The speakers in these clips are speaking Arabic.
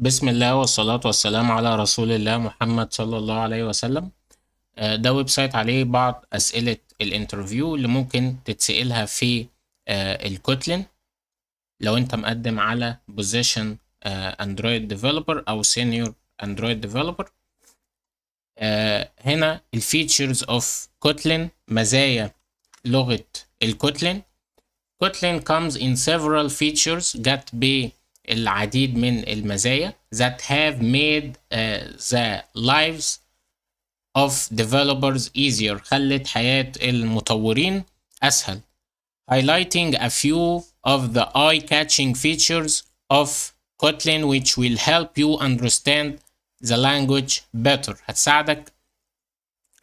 بسم الله والصلاة والسلام على رسول الله محمد صلى الله عليه وسلم آه، ده ويب سايت عليه بعض أسئلة الانترفيو اللي ممكن تتسألها في آه، الكوتلين لو أنت مقدم على بوزيشن اندرويد ديفلوبر أو سينيور اندرويد ديفلوبر هنا الفيتشرز اوف كوتلين مزايا لغة الكوتلين كوتلين comes in several features جت ب العديد من المزايا that have made uh, the lives of developers easier خلت حياة المطورين أسهل highlighting a few of the eye-catching features of Kotlin which will help you understand the language better هتساعدك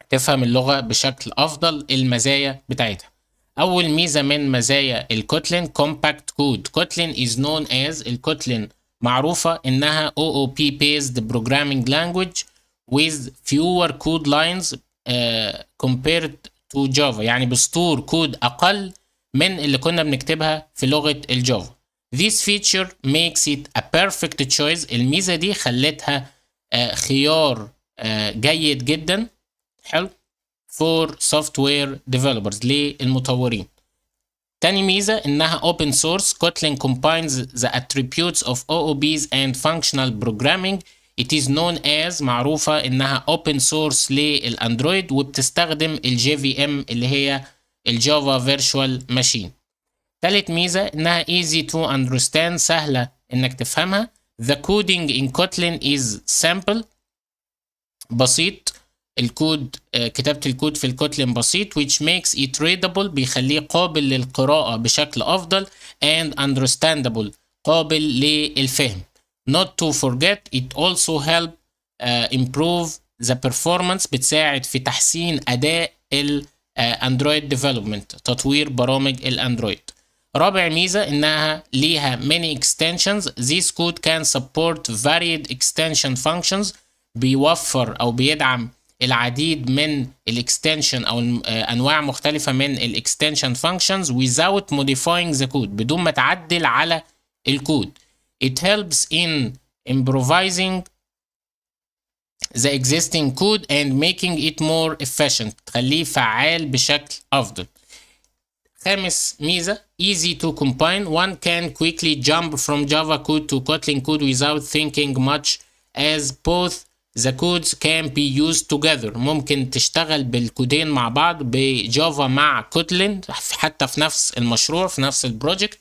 تفهم اللغة بشكل أفضل المزايا بتاعتها اول ميزه من مزايا الكوتلين كومباكت كود كوتلين از نون از الكوتلين معروفه انها او او بي language لانجويج with fewer code lines uh, compared to Java يعني بسطور كود اقل من اللي كنا بنكتبها في لغه الجافا This feature makes it a perfect choice الميزه دي خلتها uh, خيار uh, جيد جدا حلو فور سوفت وير ديفلوبرز للمطورين تاني ميزة إنها open source Kotlin combines the attributes of OOBs and functional programming It is known as معروفة إنها open source للأندرويد وبتستخدم ال JVM اللي هي الجافا فيرتشوال ماشين تالت ميزة إنها easy to understand سهلة إنك تفهمها The coding in Kotlin is simple بسيط الكود آه، كتابة الكود في الكوتلين بسيط which makes it readable بيخليه قابل للقراءة بشكل أفضل and understandable قابل للفهم not to forget it also help uh, improve the performance بتساعد في تحسين أداء الاندرويد آه، ديفلوبمنت تطوير برامج الاندرويد رابع ميزة إنها ليها many extensions this code can support varied extension functions بيوفر أو بيدعم العديد من الاكستنشن او انواع مختلفه من الاكستنشن functions without modifying the code بدون ما تعدل على الكود it helps in improvising the existing code and making it more efficient تخليه فعال بشكل افضل خامس ميزة easy to combine one can quickly jump from Java code to Kotlin code without thinking much as both The codes can be used together. ممكن تشتغل بالكودين مع بعض بجافا مع كوتلين حتى في نفس المشروع في نفس البروجكت.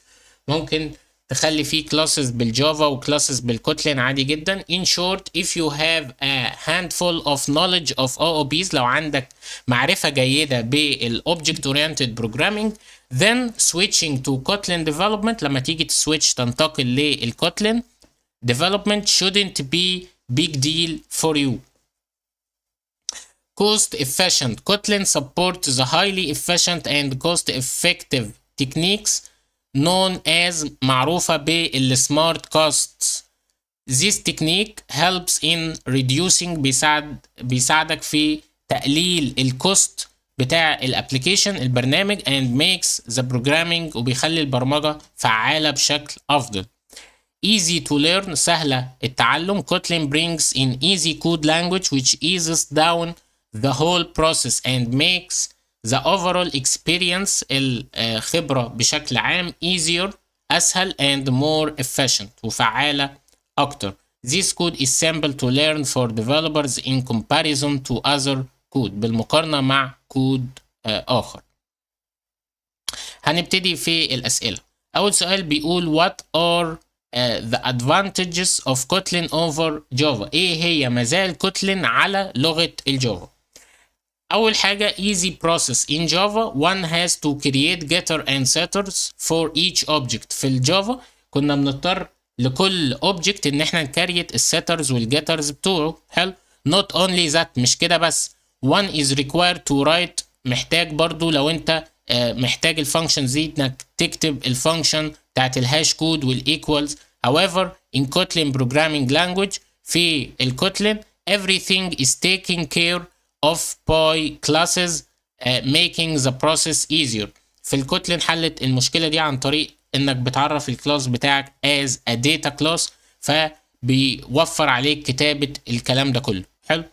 ممكن تخلي فيه كلاسز بالجافا وكلاسز بالكوتلين عادي جدا. In short, if you have a handful of knowledge of OOPs لو عندك معرفة جيدة بالobject oriented programming then switching to Kotlin development لما تيجي تسويتش تنتقل للكوتلين development shouldn't be big deal for you. Cost efficient. Kotlin supports the highly efficient and cost effective techniques known as معروفة smart costs. This technique helps in reducing بيساعد بيساعدك في تقليل الكوست بتاع الابلكيشن البرنامج and makes the programming وبيخلي البرمجة فعالة بشكل أفضل easy to learn سهلة التعلم Kotlin brings in easy code language which eases down the whole process and makes the overall experience الخبرة بشكل عام easier أسهل and more efficient وفعالة أكتر This code is simple to learn for developers in comparison to other code بالمقارنة مع كود آخر هنبتدي في الأسئلة أول سؤال بيقول what are the advantages of Kotlin over Java ايه هي مزايا Kotlin على لغة الجافا أول حاجة easy process in Java one has to create getter and setters for each object في الجافا كنا بنضطر لكل object إن احنا نكريت السيترز والجترز بتوعه حلو not only that مش كده بس one is required to write محتاج برضو لو انت آه، محتاج الفانكشنز دي انك تكتب الفانكشن بتاعت الهاش كود والايكوالز however in kotlin programming language في الكوتلين everything is taking care of py classes uh, making the process easier في الكوتلين حلت المشكلة دي عن طريق انك بتعرف الكلاس بتاعك as a data class فبيوفر عليك كتابة الكلام ده كله حلو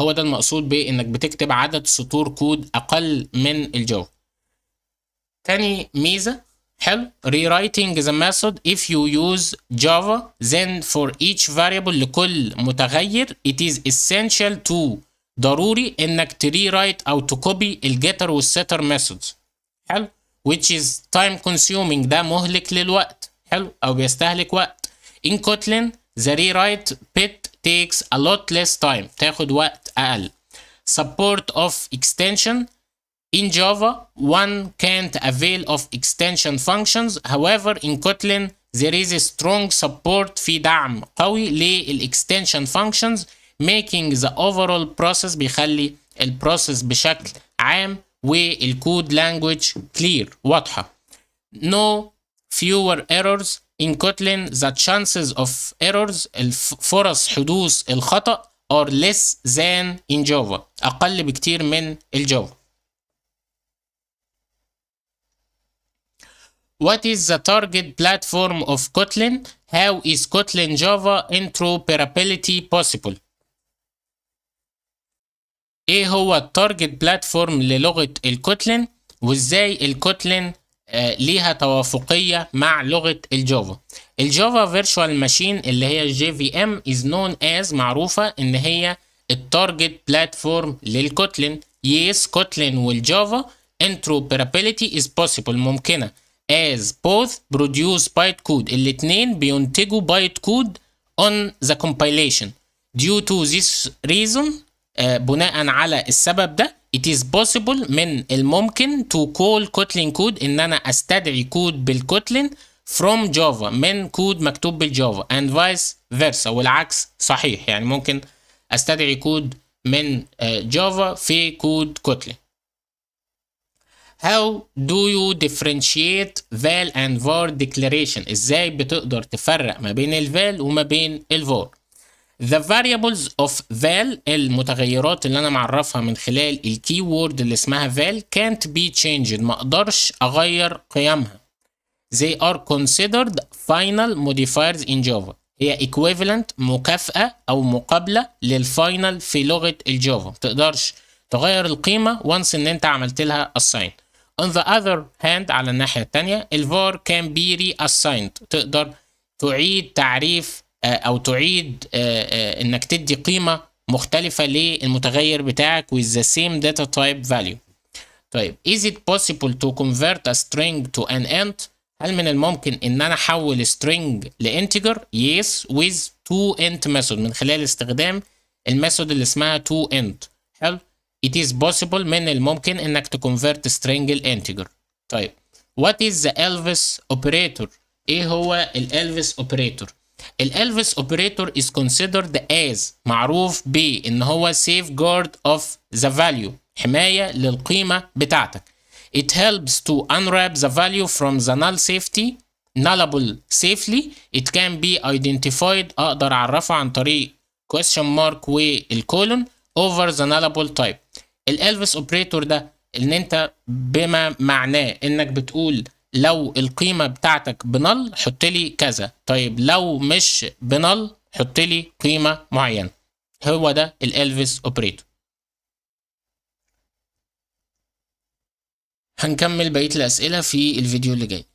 هو ده المقصود بانك بتكتب عدد سطور كود اقل من الجافا تاني ميزه حلو rewriting the method if you use Java then for each variable لكل متغير it is essential to ضروري انك rewrite او تكوبي الجيتر والسيتر methods حلو which is time consuming ده مهلك للوقت حلو او بيستهلك وقت in Kotlin The rewrite bit takes a lot less time تاخد وقت أقل. Support of extension In Java, one can't avail of extension functions. However, in Kotlin, there is a strong support في دعم قوي للإكستنشن functions making the overall process بيخلي البروسيس بشكل عام والكود language clear واضحة. No fewer errors In Kotlin, the chances of errors فرص حدوث الخطأ are less than in Java أقل بكتير من الجافا. What is the target platform of Kotlin? How is Kotlin Java interoperability possible? ايه هو التارجت بلاتفورم للغة الكوتلين وازاي الكوتلين آه، ليها توافقية مع لغة الجافا الجافا فيرتشوال ماشين اللي هي الجي في ام از نون از معروفة ان هي التارجت بلاتفورم للكوتلين يس كوتلين والجافا interoperability is possible ممكنة as both produce bytecode code الاتنين بينتجوا بايت كود on the compilation due to this reason آه، بناء على السبب ده It is possible من الممكن to call kotlin code ان انا استدعي كود بالكوتلين from java من كود مكتوب بالجافا and vice versa والعكس صحيح يعني ممكن استدعي كود من آه، جافا في كود كوتلين How do you differentiate val and var declaration ازاي بتقدر تفرق ما بين الval وما بين الvar the variables of val المتغيرات اللي انا معرفها من خلال الكي وورد اللي اسمها val can't be changed ما اقدرش اغير قيمها they are considered final modifiers in java هي equivalent مكافأة او مقابلة للفاينل في لغة الجافا ما تقدرش تغير القيمة once ان انت عملت لها assign on the other hand على الناحية التانية الفار can be reassigned تقدر تعيد تعريف او تعيد انك تدي قيمه مختلفه للمتغير بتاعك with the same data type value طيب is it possible to convert a string to an int هل من الممكن ان انا احول string لانتجر yes with to int method من خلال استخدام الميثود اللي اسمها to int حلو it is possible من الممكن انك convert string لانتجر طيب what is the elvis operator ايه هو الالفيس اوبريتور الالفيس اوبريتور is considered as معروف بان هو safeguard of the value حماية للقيمة بتاعتك It helps to unwrap the value from the null safety nullable safely It can be identified أقدر أعرفه عن طريق question mark والكولون over the nullable type الالفيس اوبريتور ده ان انت بما معناه انك بتقول لو القيمه بتاعتك بنل حط لي كذا طيب لو مش بنل حط لي قيمه معينه هو ده الالفيس اوبريتور هنكمل بقيه الاسئله في الفيديو اللي جاي